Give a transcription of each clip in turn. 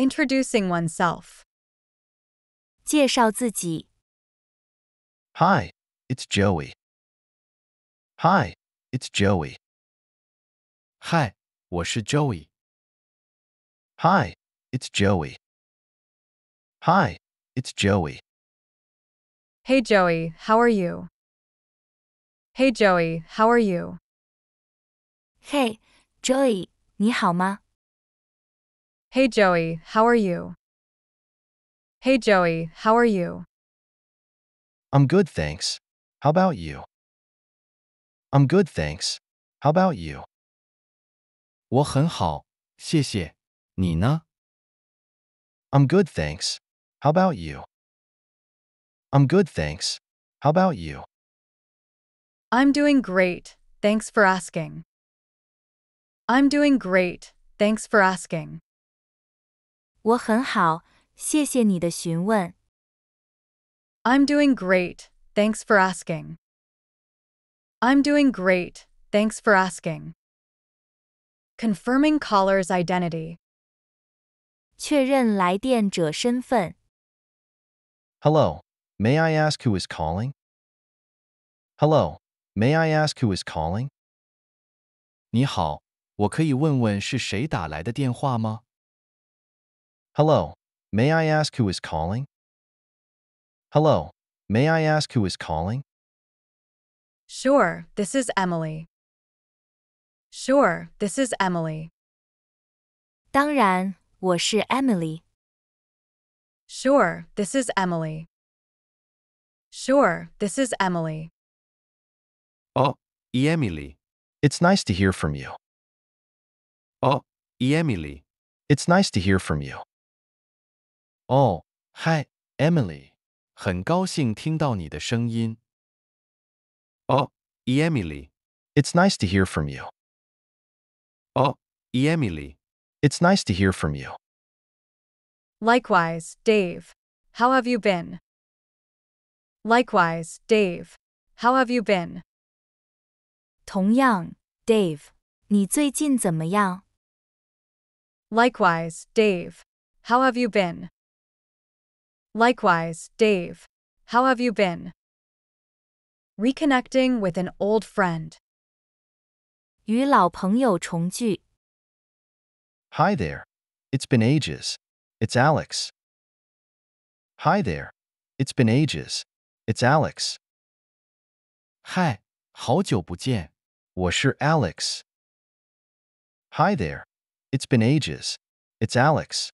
Introducing oneself. Hi, it's Joey. Hi, it's Joey. Hi, 我是 Joey. Hi, it's Joey. Hi, it's Joey. Hey Joey, how are you? Hey Joey, how are you? Hey, Joey, 你好吗？Hey Joey, how are you? Hey Joey, how are you? I'm good, thanks. How about you? I'm good, thanks. How about you? i am good, thanks. How about you? I'm good, thanks. How about you? I'm doing great. Thanks for asking. I'm doing great. Thanks for asking. 我很好，谢谢你的询问。I'm doing great, thanks for asking. I'm doing great, thanks for asking. Confirming caller's identity. 确认来电者身份。Hello, may I ask who is calling? Hello, may I ask who is calling? 你好，我可以问问是谁打来的电话吗？Hello, may I ask who is calling? Hello, may I ask who is calling? Sure, this is Emily. Sure, this is Emily. 当然，我是 Sure, this is Emily. Sure, this is Emily. Oh, Emily. It's nice to hear from you. Oh, Emily. It's nice to hear from you hi Emily, it's nice to hear from you. Oh, Emily, it's nice to hear from you. Likewise, Dave. How have you been? Likewise, Dave. How have you been? Likewise, Dave. How have you been? Likewise, Dave. How have you been? Reconnecting with an old friend. Hi there. It's been ages. It's Alex. Hi there. It's been ages. It's Alex. 嗨，好久不见。我是 Alex. Hi there. It's been ages. It's Alex.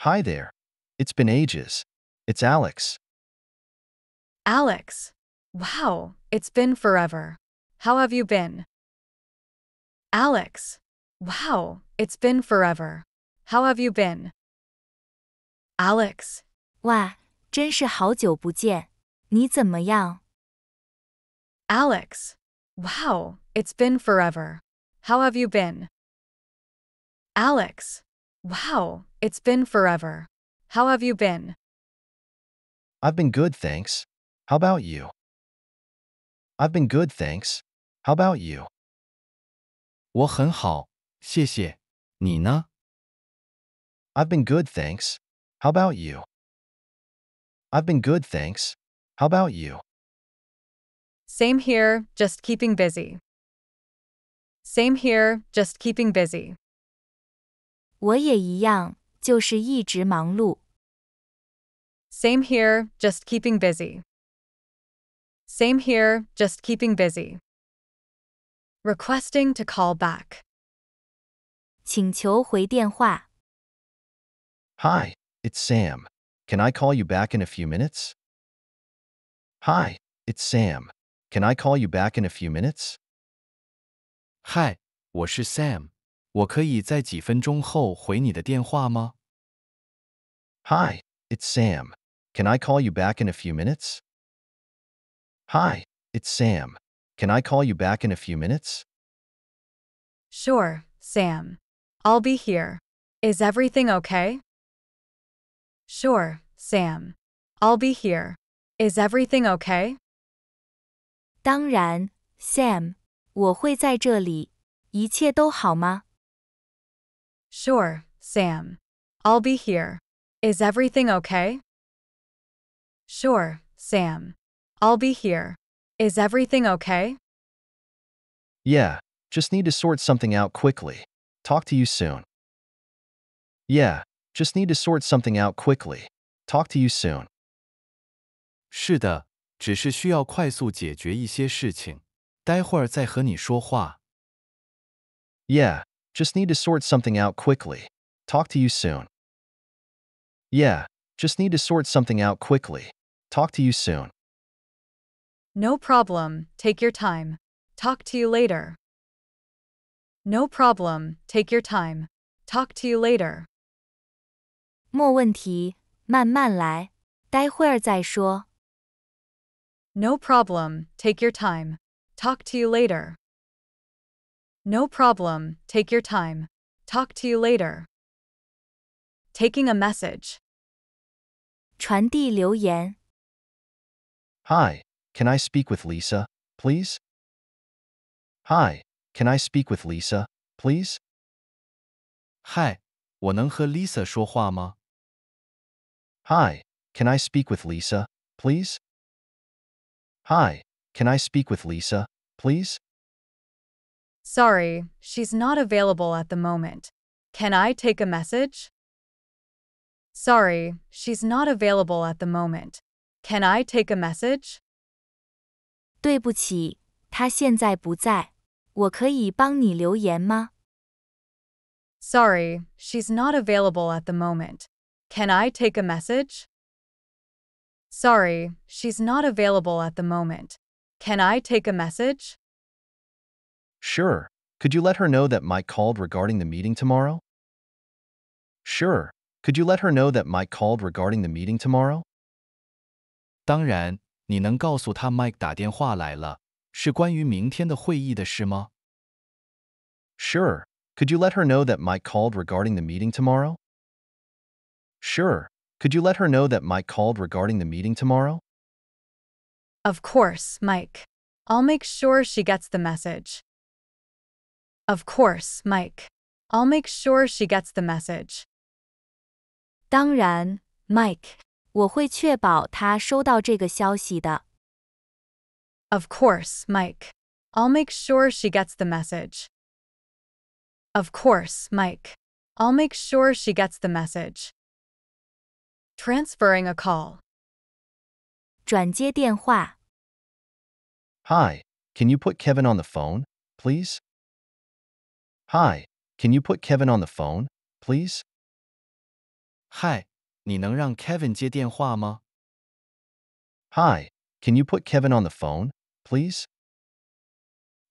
Hi there. It's been ages. It's Alex. Alex. Wow, it's been forever. How have you been? Alex. Wow, it's been forever. How have you been? Alex. Alex. Wow, it's been forever. How have you been? Alex. Wow, it's been forever. How have you been? I've been good, thanks. How about you? I've been good, thanks. How about you? 我很好,谢谢。你呢? have been good, thanks. How about you? I've been good, thanks. How about you? Same here, just keeping busy. Same here, just keeping busy. 我也一样，就是一直忙碌。Same here, just keeping busy. Same here, just keeping busy. Requesting to call back. 请求回电话。Hi, it's Sam. Can I call you back in a few minutes? Hi, it's Sam. Can I call you back in a few minutes? Hi, 我是 Sam。我可以在几分钟后回你的电话吗？Hi, it's Sam. Can I call you back in a few minutes? Hi, it's Sam. Can I call you back in a few minutes? Sure, Sam. I'll be here. Is everything okay? Sure, Sam. I'll be here. Is everything okay? Sure, Sam. I'll be here. Is everything okay? Sure, Sam. I'll be here. Is everything okay? Yeah, just need to sort something out quickly. Talk to you soon. Yeah, just need to sort something out quickly. Talk to you soon. 是的，只是需要快速解决一些事情，待会儿再和你说话。Yeah, just need to sort something out quickly. Talk to you soon. Yeah, just need to sort something out quickly. Talk to you soon. No problem, take your time. Talk to you later. No problem, take your time. Talk to you later. No problem, take your time. Talk to you later. No problem, take your time. Talk to you later. Taking a message. Hi, can I speak with Lisa, please? Hi, can I speak with Lisa, please? 嗨，我能和 Hi, can I speak with Lisa, please? Hi, can I speak with Lisa, please? Sorry, she's not available at the moment. Can I take a message? Sorry, she's not available at the moment. Can I take a message? Sorry, she's not available at the moment. Can I take a message? Sorry, she's not available at the moment. Can I take a message? Sure. Could you let her know that Mike called regarding the meeting tomorrow? Sure. Could you let her know that Mike called regarding the meeting tomorrow? 当然，你能告诉她 Mike 打电话来了，是关于明天的会议的事吗？Sure. Could you let her know that Mike called regarding the meeting tomorrow? Sure. Could you let her know that Mike called regarding the meeting tomorrow? Of course, Mike. I'll make sure she gets the message. Of course, Mike. I'll make sure she gets the message. 当然，Mike，我会确保他收到这个消息的。Of course, Mike. I'll make sure she gets the message. Of course, Mike. I'll make sure she gets the message. Transferring a call. Hi, can you put Kevin on the phone, please? Hi, can you put Kevin on the phone, please? Hi, 你能让 Kevin 接电话吗? Hi, can you put Kevin on the phone, please?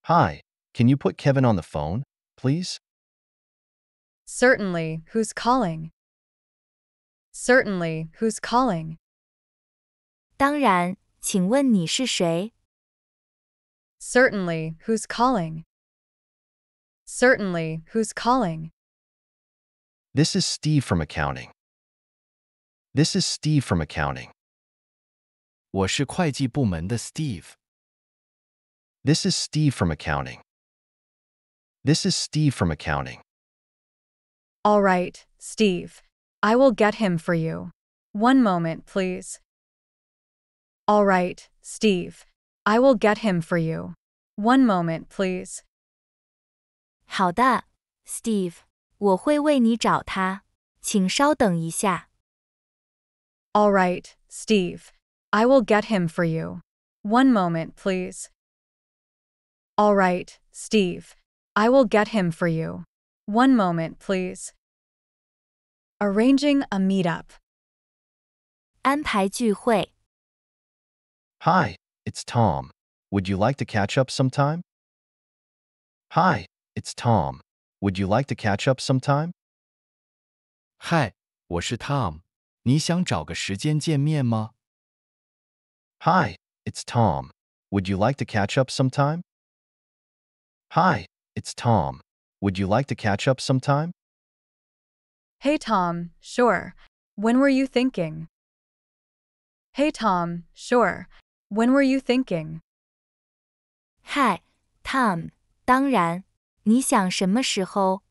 Hi, can you put Kevin on the phone, please? Certainly, who's calling? Certainly, who's calling? 当然，请问你是谁？Certainly, who's calling? Certainly, who's calling? This is Steve from accounting. This is Steve from accounting. 我是会计部门的 Steve. This is Steve from accounting. This is Steve from accounting. All right, Steve. I will get him for you. One moment, please. All right, Steve. I will get him for you. One moment, please. 好的，Steve，我会为你找他，请稍等一下。all right, Steve. I will get him for you. One moment, please. All right, Steve. I will get him for you. One moment, please. Arranging a meetup. Hi, it's Tom. Would you like to catch up sometime? Hi, it's Tom. Would you like to catch up sometime? Hi, 我是 Tom。你想找个时间见面吗？Hi, it's Tom. Would you like to catch up sometime? Hi, it's Tom. Would you like to catch up sometime? Hey, Tom. Sure. When were you thinking? Hey, Tom. Sure. When were you thinking? Hi, Tom. 当然。你想什么时候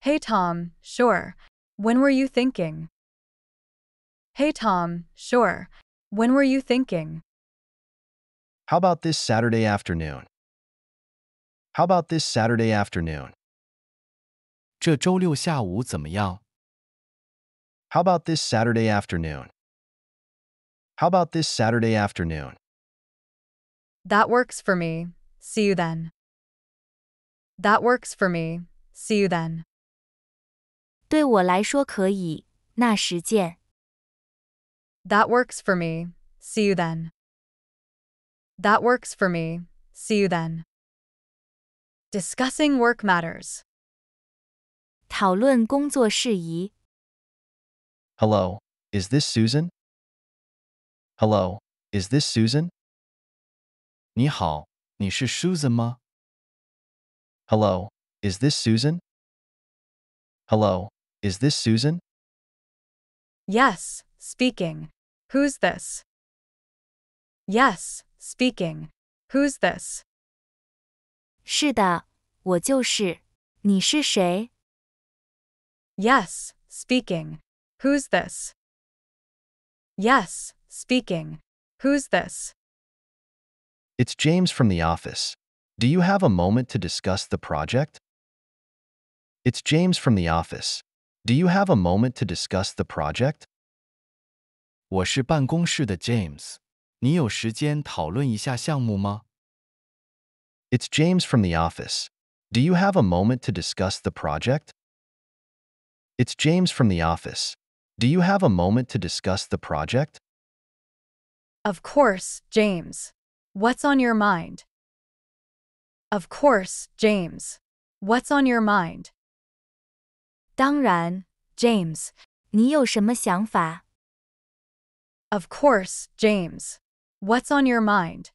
？Hey, Tom. Sure. When were you thinking? Hey, Tom, sure. When were you thinking? How about this Saturday afternoon? How about this Saturday afternoon? How about this Saturday afternoon? How about this Saturday afternoon? That works for me. See you then. That works for me. See you then. 对我来说可以，那时见。that works for me. See you then. That works for me. See you then. Discussing work matters. Hello, is this Susan? Hello, is this Susan? 你好，你是 Susan 吗？Hello, is this Susan? Hello, is this Susan? Yes, Speaking. Who's this? Yes, speaking. Who's this? Yes. speaking. Who's this? Yes, speaking. Who's this? It's James from the office. Do you have a moment to discuss the project? It's James from the office. Do you have a moment to discuss the project? 我是办公室的 James。你有时间讨论一下项目吗？It's James from the office. Do you have a moment to discuss the project? It's James from the office. Do you have a moment to discuss the project? Of course, James. What's on your mind? Of course, James. What's on your mind? 当然，James，你有什么想法？of course, James. What's on your mind?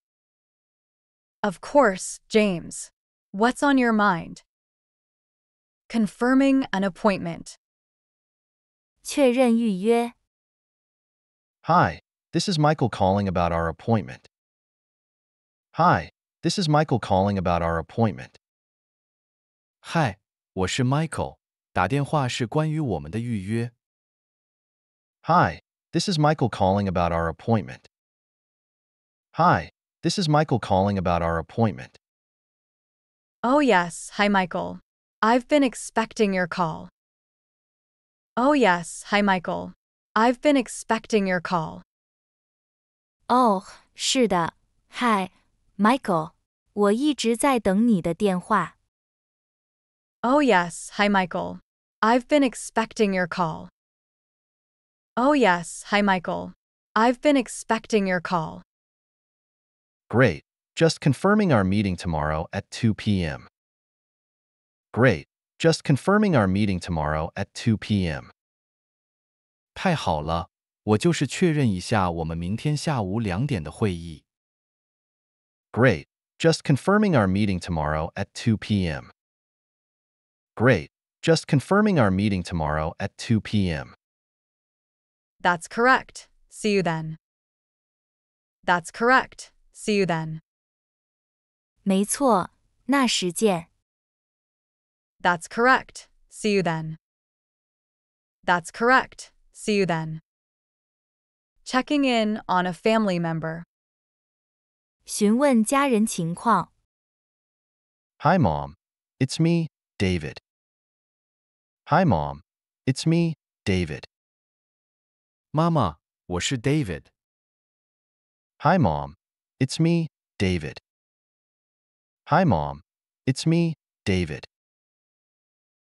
Of course, James. What's on your mind? Confirming an appointment. Hi, this is Michael calling about our appointment. Hi, this is Michael calling about our appointment. Hi, 我是 Hi. This is Michael calling about our appointment. Hi, this is Michael calling about our appointment. Oh, yes. Hi, Michael. I've been expecting your call. Oh, yes. Hi, Michael. I've been expecting your call. Oh, 是的。Hi, Michael. yes. Hi, Michael. I've been expecting your call. Oh, yes. Hi, Michael. I've been expecting your call. Great. Just confirming our meeting tomorrow at 2 p.m. Great. Just confirming our meeting tomorrow at 2 p.m. 太好了，我就是确认一下我们明天下午两点的会议。Great. Just confirming our meeting tomorrow at 2 p.m. Great. Just confirming our meeting tomorrow at 2 p.m. That's correct. See you then. That's correct. See you then. That's correct. See you then. That's correct. See you then. Checking in on a family member. Hi Mom. It's me, David. Hi, Mom. It's me, David. Mama, David. Hi, Mom. It's me, David. Hi, Mom. It's me, David.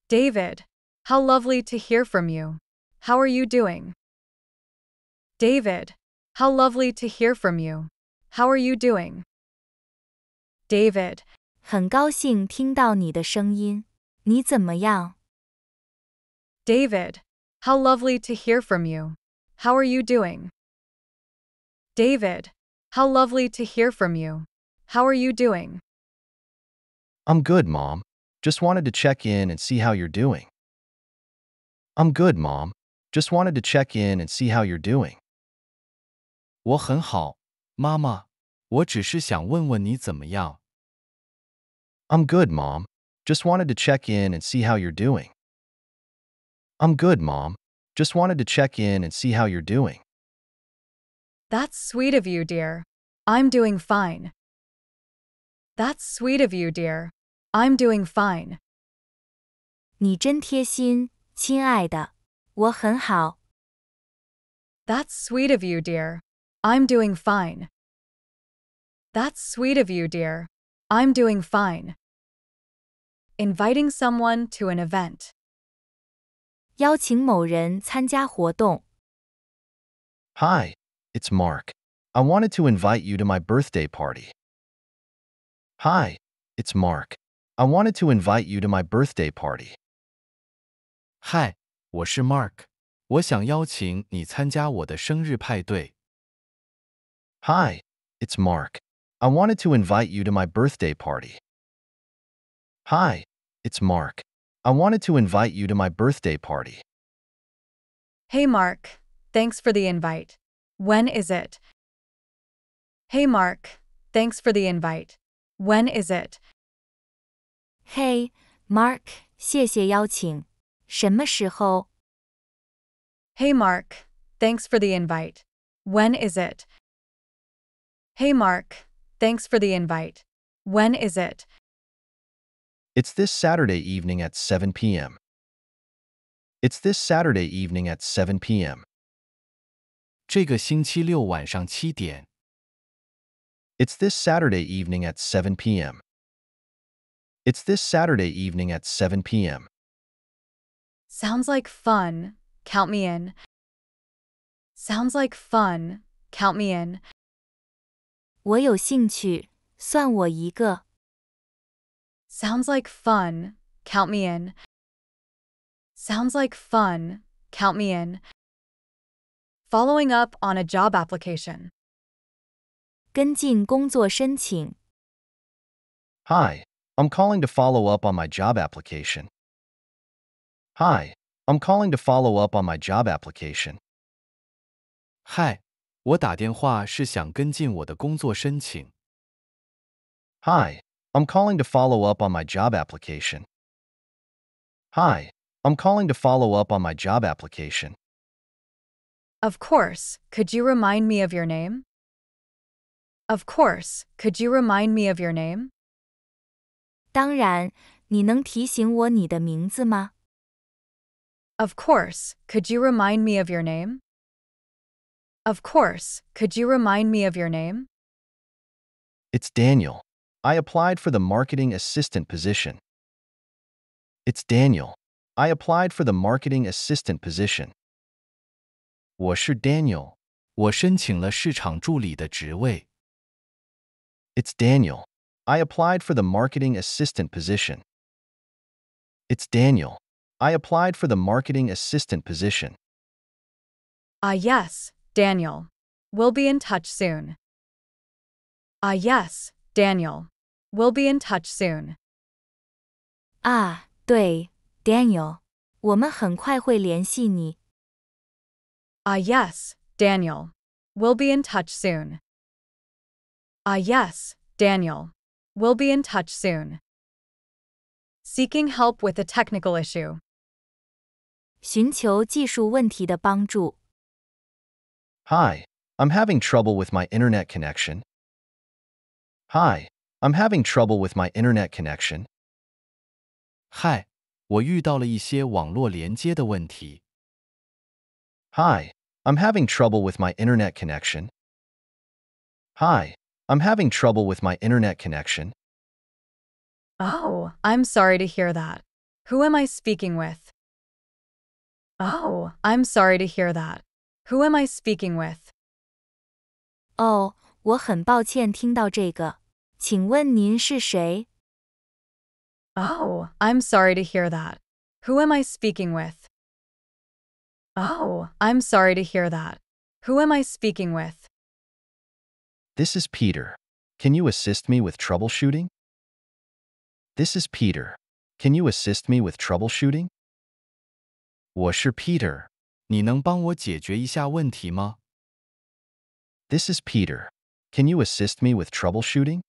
David, how lovely to hear from you. How are you doing? David, how lovely to hear from you. How are you doing? David, David, how lovely to hear from you. How are you doing? David. How lovely to hear from you. How are you doing? I'm good, Mom. Just wanted to check in and see how you're doing. I'm good, Mom. Just wanted to check in and see how you're doing. 我很好，妈妈。我只是想问问你怎么样。I'm good, Mom. Just wanted to check in and see how you're doing. I'm good, Mom. Just wanted to check in and see how you're doing. That's sweet of you, dear. I'm doing fine. That's sweet of you, dear. I'm doing fine. 你真贴心，亲爱的，我很好。That's sweet of you, dear. I'm doing fine. That's sweet of you, dear. I'm doing fine. Inviting someone to an event. 邀请某人参加活动. Hi, it's Mark. I wanted to invite you to my birthday party. Hi, it's Mark. I wanted to invite you to my birthday party. 嗨，我是 Mark，我想邀请你参加我的生日派对。Hi, it's Mark. I wanted to invite you to my birthday party. Hi, it's Mark. I wanted to invite you to my birthday party. Hey, Mark. Thanks for the invite. When is it? Hey, Mark. Thanks for the invite. When is it? Hey, Mark. Mark. Thanks for the invite. When is it? Hey, Mark. Thanks for the invite. When is it? It's this Saturday evening at 7 p.m. It's this Saturday evening at 7 p.m. It's this Saturday evening at 7 p.m. It's this Saturday evening at 7 p.m. Sounds like fun. Count me in. Sounds like fun. Count me in. 我有兴趣，算我一个。Sounds like fun. Count me in. Sounds like fun. Count me in. Following up on a job application. Hi, i I'm calling to follow up on my job application. Hi, I'm calling to follow up on my job application. Hi. I'm calling to follow up on my job application. Hi, I'm calling to follow up on my job application. Of course, could you remind me of your name? Of course, could you remind me of your name? 当然，你能提醒我你的名字吗？Of course, could you remind me of your name? Of course, could you remind me of your name? It's Daniel. I applied for the marketing assistant position. It's Daniel. I applied for the marketing assistant position. 我是 Daniel. Daniel. I applied for the marketing assistant position. It's Daniel. I applied for the marketing assistant position. Ah, uh, yes, Daniel. We'll be in touch soon. Ah, uh, yes, Daniel. We'll be in touch soon. Ah, yes, Daniel. We'll be in touch soon. Ah, yes, Daniel. We'll be in touch soon. Seeking help with a technical issue. Hi, i I'm having trouble with my internet connection. Hi, I'm having trouble with my internet connection. Hi, i I'm having trouble with my internet connection. Hi, I'm having trouble with my internet connection. Oh, I'm sorry to hear that. Who am I speaking with? Oh, I'm sorry to hear that. Who am I speaking with? 哦，我很抱歉听到这个。Oh, 请问您是谁? Oh, I'm sorry to hear that. Who am I speaking with? Oh, I'm sorry to hear that. Who am I speaking with? This is Peter. Can you assist me with troubleshooting? This is Peter. Can you assist me with troubleshooting? 我是 is Peter. Can you assist me with troubleshooting?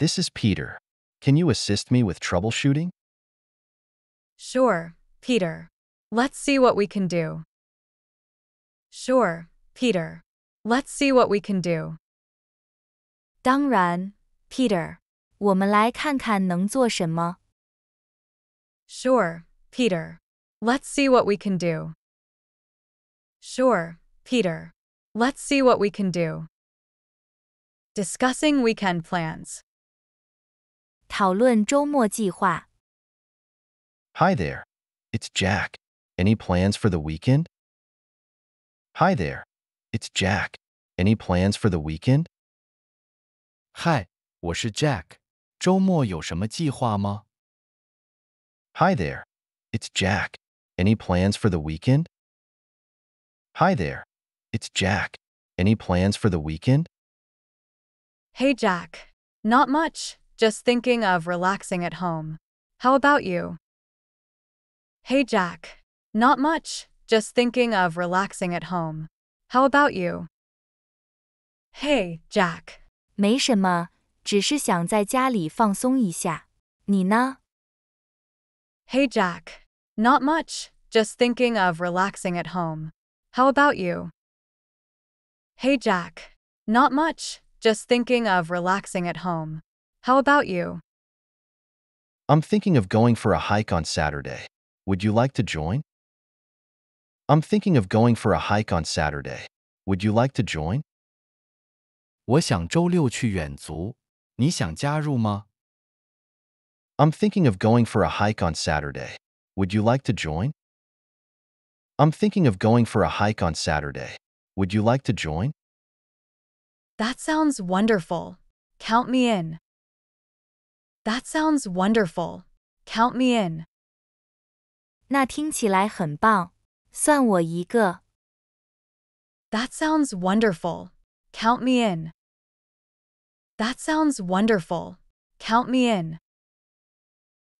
This is Peter. Can you assist me with troubleshooting? Sure, Peter. Let's see what we can do. Sure, Peter. Let's see what we can do. Sure, Peter. Let's see what we can do. Sure, Peter. Let's see what we can do. Discussing weekend plans. 讨论周末计划。Hi there, it's Jack. Any plans for the weekend? Hi there, it's Jack. Any plans for the weekend? Hi, Hi，我是 Jack。周末有什么计划吗？Hi there, it's Jack. Any plans for the weekend? Hi there, it's Jack. Any plans for the weekend? Hey Jack, not much. Just thinking of relaxing at home. How about you? Hey Jack. Not much, just thinking of relaxing at home. How about you? Hey Jack. Hey Jack. Not much, just thinking of relaxing at home. How about you? Hey Jack. Not much, just thinking of relaxing at home. How about you? I'm thinking of going for a hike on Saturday. Would you like to join? I'm thinking of going for a hike on Saturday. Would you like to join? am thinking of going for a hike on Saturday. Would you like to join? I'm thinking of going for a hike on Saturday. Would you like to join? That sounds wonderful. Count me in. That sounds wonderful. Count me in. That sounds wonderful. Count me in. That sounds wonderful. Count me in.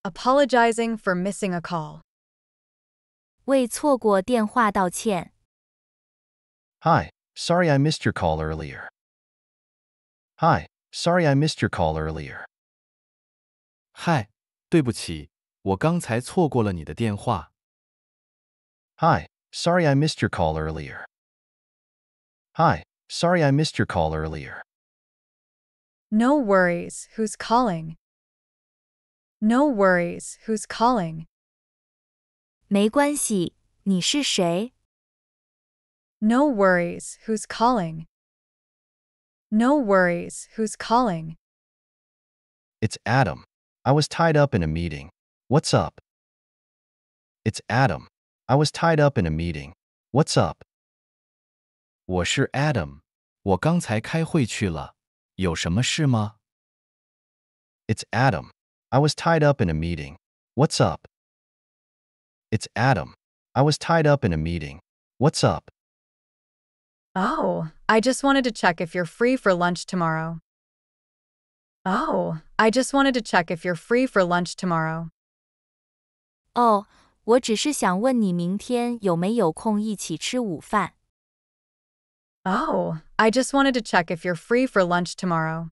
Apologizing for missing a call. Hi, sorry I missed your call earlier. Hi, sorry I missed your call earlier. 嗨，对不起，我刚才错过了你的电话。Hi, sorry I missed your call earlier. Hi, sorry I missed your call earlier. No worries, who's calling? No worries, who's calling? 没关系，你是谁？No worries, who's calling? No worries, who's calling? It's Adam. I was tied up in a meeting. What's up? It's Adam. I was tied up in a meeting. What's up? 我是 Adam，我刚才开会去了，有什么事吗？It's Adam. I was tied up in a meeting. What's up? It's Adam. I was tied up in a meeting. What's up? Oh, I just wanted to check if you're free for lunch tomorrow. Oh, I just wanted to check if you're free for lunch tomorrow. Oh, I just wanted to check if you're free for lunch tomorrow.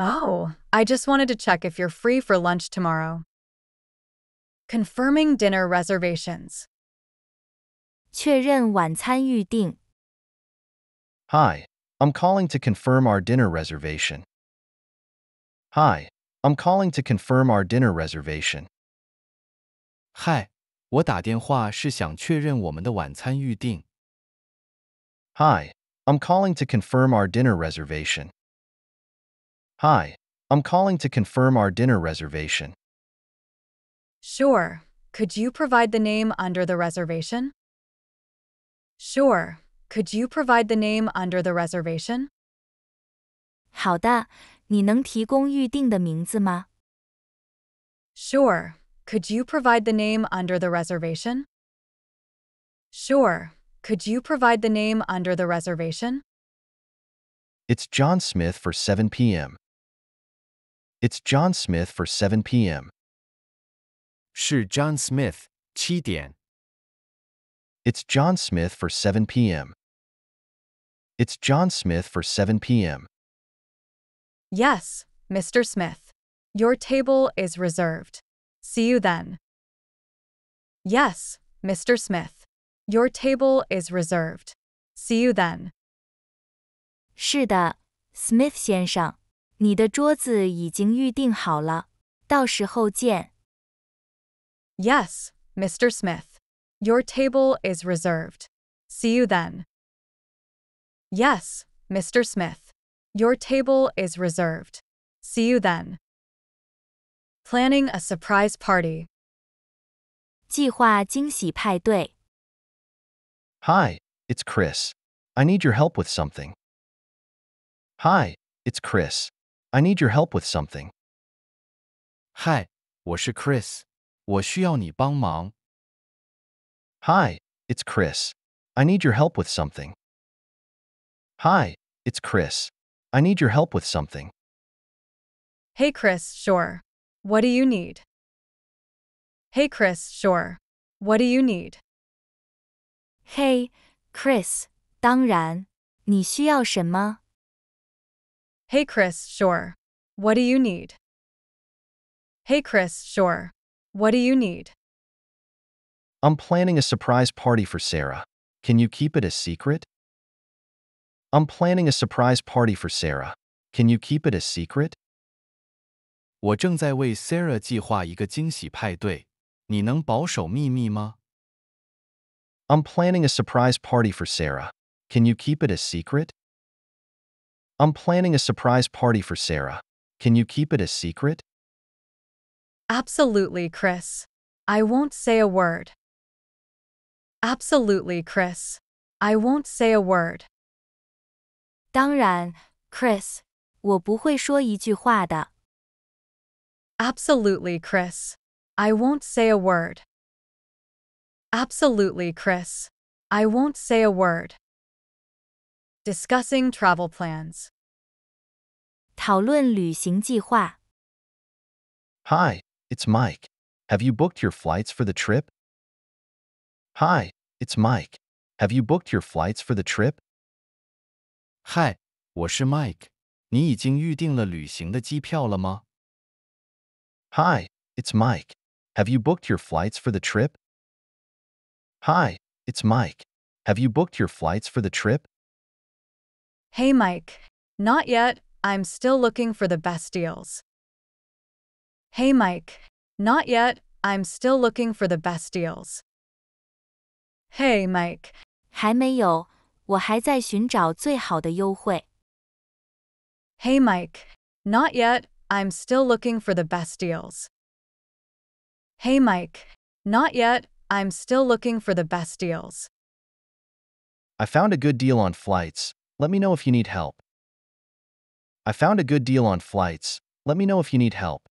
Oh, I just wanted to check if you're free for lunch tomorrow. Confirming dinner reservations. 确认晚餐预订。Hi, I'm calling to confirm our dinner reservation. Hi, I'm calling to confirm our dinner reservation. Hi, i I'm calling to confirm our dinner reservation. Hi, I'm calling to confirm our dinner reservation. Sure. Could you provide the name under the reservation? Sure. Could you provide the name under the reservation? 好的，你能提供预定的名字吗？Sure. Could you provide the name under the reservation? Sure. Could you provide the name under the reservation? It's John Smith for 7 p.m. It's John Smith for 7 p.m. 是 John Smith, 七点. It's John Smith for 7 p.m. It's John Smith for 7 p.m. Yes, Mr. Smith. Your table is reserved. See you then. Yes, Mr. Smith. Your table is reserved. See you then. 是的，Smith Mr. Smith. Your table is reserved. See you then. Yes, Mr. Smith. Your table is reserved. See you then. Planning a surprise party. Hi, it's Chris. I need your help with something. Hi, it's Chris. I need your help with something. Hi, something. Hi, it's Chris. I need your help with something. Hi, it's Chris. I need your help with something. Hey, Chris, sure. What do you need? Hey, Chris, sure. What do you need? Hey, Chris, 当然。你需要什么? Hey, Chris, sure. What do you need? Hey, Chris, sure. What do you need? I'm planning a surprise party for Sarah. Can you keep it a secret? I'm planning a surprise party for Sarah. Can you keep it a secret? 我正在为 Sarah 计划一个惊喜派对，你能保守秘密吗？I'm planning a surprise party for Sarah. Can you keep it a secret? I'm planning a surprise party for Sarah. Can you keep it a secret? Absolutely, Chris. I won't say a word. Absolutely, Chris. I won't say a word. 当然，Chris，我不会说一句话的。Absolutely, Chris. I won't say a word. Absolutely, Chris. I won't say a word. Discussing travel plans. Hi, it's Mike. Have you booked your flights for the trip? Hi, it's Mike. Have you booked your flights for the trip? 嗨，我是 Mike。你已经预定了旅行的机票了吗？Hi, it's Mike. Have you booked your flights for the trip? Hi, it's Mike. Have you booked your flights for the trip? Hey, Mike. Not yet. I'm still looking for the best deals. Hey, Mike. Not yet. I'm still looking for the best deals. Hey, Mike. 还没有。我还在寻找最好的优惠。Hey Mike, not yet. I'm still looking for the best deals. Hey Mike, not yet. I'm still looking for the best deals. I found a good deal on flights. Let me know if you need help. I found a good deal on flights. Let me know if you need help.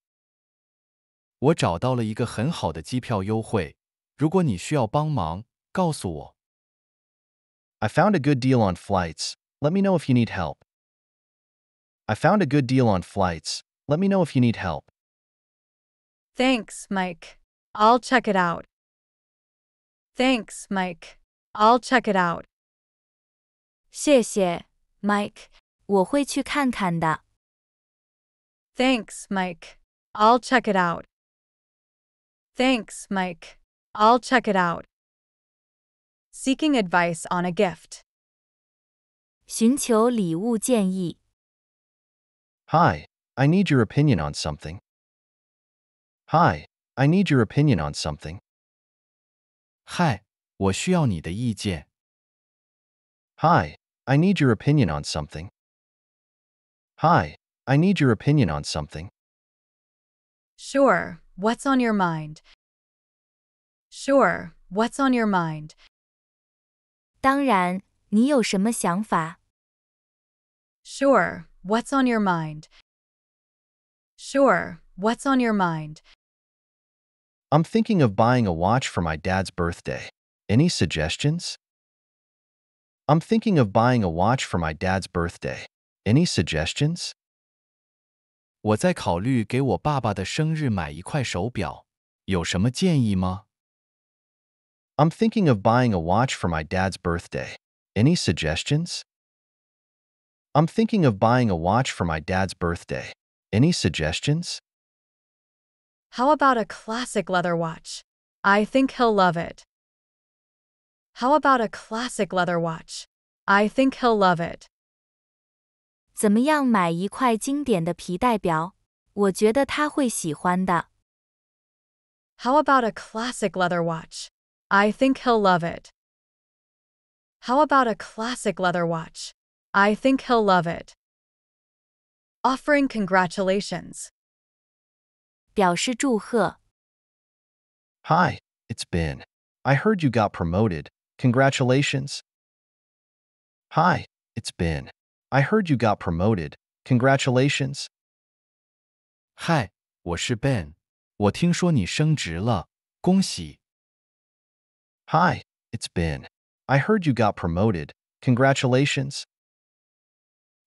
我找到了一个很好的机票优惠。如果你需要帮忙，告诉我。I found a good deal on flights. Let me know if you need help. I found a good deal on flights. Let me know if you need help. Thanks, Mike. I'll check it out. Thanks, Mike. I'll check it out. 谢谢，Mike。我会去看看的。Thanks, Mike. I'll check it out. Thanks, Mike. I'll check it out seeking advice on a gift. Hi, I need your opinion on something. Hi, I need your opinion on something. Hi, I need your opinion on something. Hi, I need your opinion on something. Sure, what's on your mind? Sure, what's on your mind? 当然，你有什么想法？Sure, what's on your mind? Sure, what's on your mind? I'm thinking of buying a watch for my dad's birthday. Any suggestions? I'm thinking of buying a watch for my dad's birthday. Any suggestions? 我在考虑给我爸爸的生日买一块手表，有什么建议吗？I'm thinking of buying a watch for my dad's birthday. Any suggestions? I'm thinking of buying a watch for my dad's birthday. Any suggestions? How about a classic leather watch? I think he'll love it. How about a classic leather watch? I think he'll love it. 怎么样买一块经典的皮带表？我觉得他会喜欢的。How about a classic leather watch? I think he'll love it. How about a classic leather watch? I think he'll love it. Offering congratulations. 表示祝贺. Hi, it's Ben. I heard you got promoted. Congratulations. Hi, it's Ben. I heard you got promoted. Congratulations. Hi, 我是 Ben。我听说你升职了，恭喜。Hi, it's Ben. I heard you got promoted. Congratulations.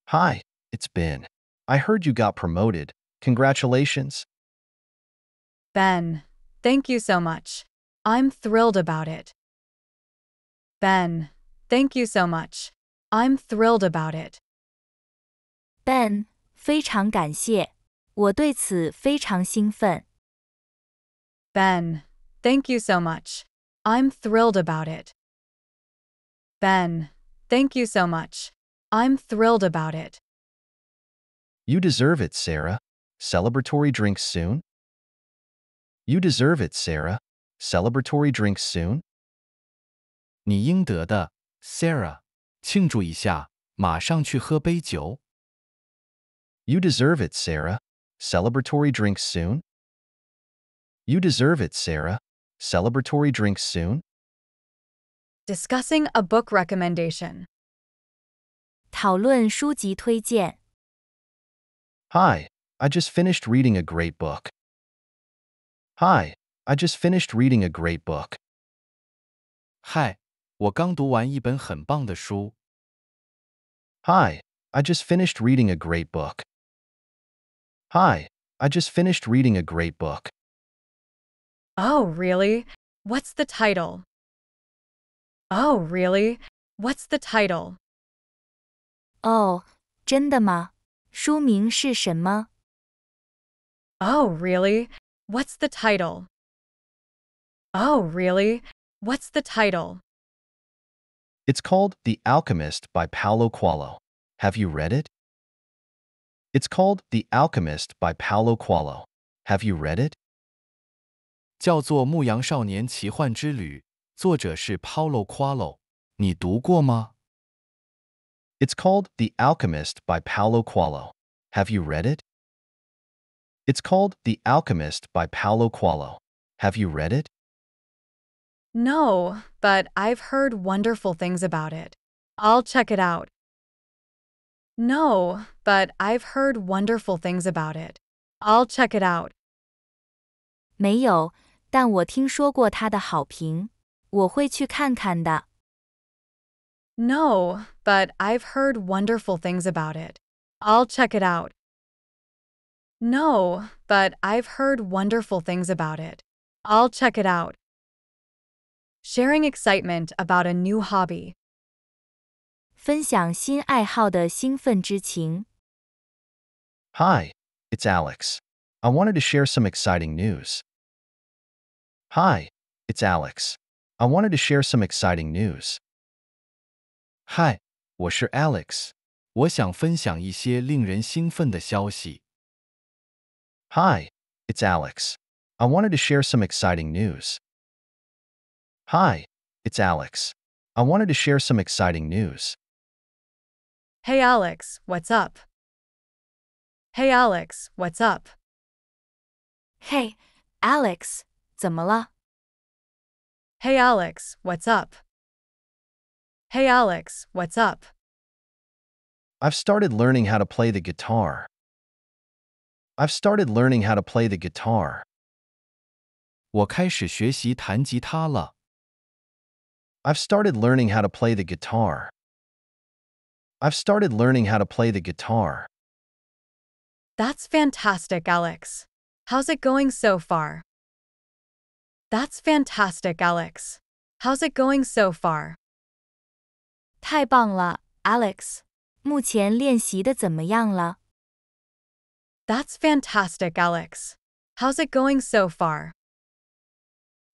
Hi, it's Ben. I heard you got promoted. Congratulations. Ben, thank you so much. I'm thrilled about it. Ben, thank you so much. I'm thrilled about it. Ben, 非常感谢。我对此非常兴奋。Ben, thank you so much. I'm thrilled about it. Ben, thank you so much. I'm thrilled about it. You deserve it, Sarah. Celebratory drinks soon? You deserve it, Sarah. Celebratory drinks soon? You deserve it, Sarah. Celebratory drinks soon? You deserve it, Sarah. Celebratory drinks soon? Discussing a book recommendation. Hi, I just finished reading a great book. Hi, I just finished reading a great book. Hi, Hi, I just finished reading a great book. Hi, I just finished reading a great book. Oh, really? What's the title? Oh, really? What's the title? Oh, 真的吗？书名是什么？Oh, really? What's the title? Oh, really? What's the title? It's called The Alchemist by Paulo Coelho. Have you read it? It's called The Alchemist by Paulo Coelho. Have you read it? 叫做《牧羊少年奇幻之旅》，作者是 Paulo Coelho。你读过吗？It's called The Alchemist by Paulo Coelho. Have you read it? It's called The Alchemist by Paulo Coelho. Have you read it? No, but I've heard wonderful things about it. I'll check it out. No, but I've heard wonderful things about it. I'll check it out. 没有，但我听说过他的好评，我会去看看的。No, but I've heard wonderful things about it. I'll check it out. No, but I've heard wonderful things about it. I'll check it out. Sharing excitement about a new hobby. Hi, it's Alex. I wanted to share some exciting news. Hi, it's Alex. I wanted to share some exciting news. Alex. Alex，我想分享一些令人兴奋的消息。Hi, it's Alex. I wanted to share some exciting news. Hi, it's Alex. I wanted to share some exciting news. Hey Alex, what's up? Hey Alex, what's up? Hey, Alex, 怎么了？Hey Alex, what's up? Hey Alex, what's up? I've started learning how to play the guitar. I've started learning how to play the guitar. 我开始学习弹吉他了。I've started learning how to play the guitar. I've started learning how to play the guitar. That's fantastic, Alex. How's it going so far? That's fantastic, Alex. How's it going so far? That's fantastic, Alex. How's it going so far?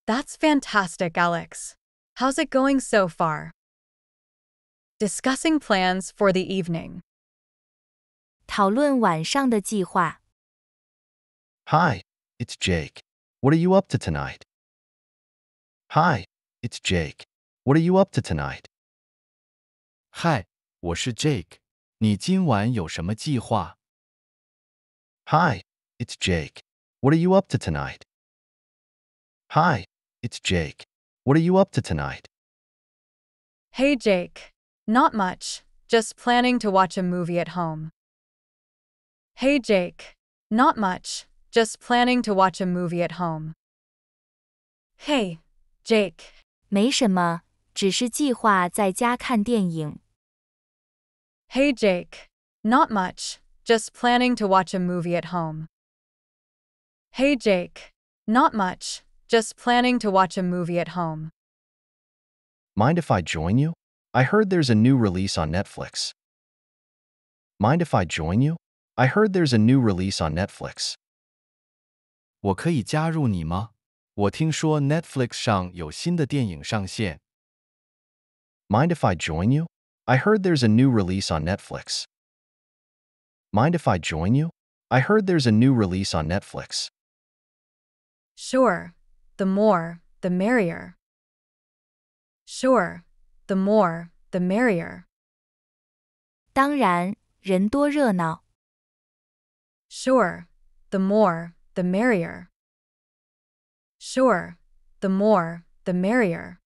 That's fantastic, Alex. How's it going so far? Discussing plans for the evening. 讨论晚上的计划。Hi, it's Jake. What are you up to tonight? Hi, it's Jake. What are you up to tonight? Hi, 我是 Jake。你今晚有什么计划？Hi, it's Jake. What are you up to tonight? Hi, it's Jake. What are you up to tonight? Hey Jake. Not much. Just planning to watch a movie at home. Hey Jake. Not much. Just planning to watch a movie at home. Hey, Jake，没什么，只是计划在家看电影。Hey Jake, not much, just planning to watch a movie at home. Hey Jake, not much, just planning to watch a movie at home. Mind if I join you? I heard there's a new release on Netflix. Mind if I join you? I heard there's a new release on Netflix. 我可以加入你吗?我听说 Netflix 上有新的电影上线。Mind if I join you? I heard there's a new release on Netflix. Mind if I join you? I heard there's a new release on Netflix. Sure. The more, the merrier. Sure. The more, the merrier. 当然，人多热闹。Sure. The more, the merrier. Sure, the more, the merrier.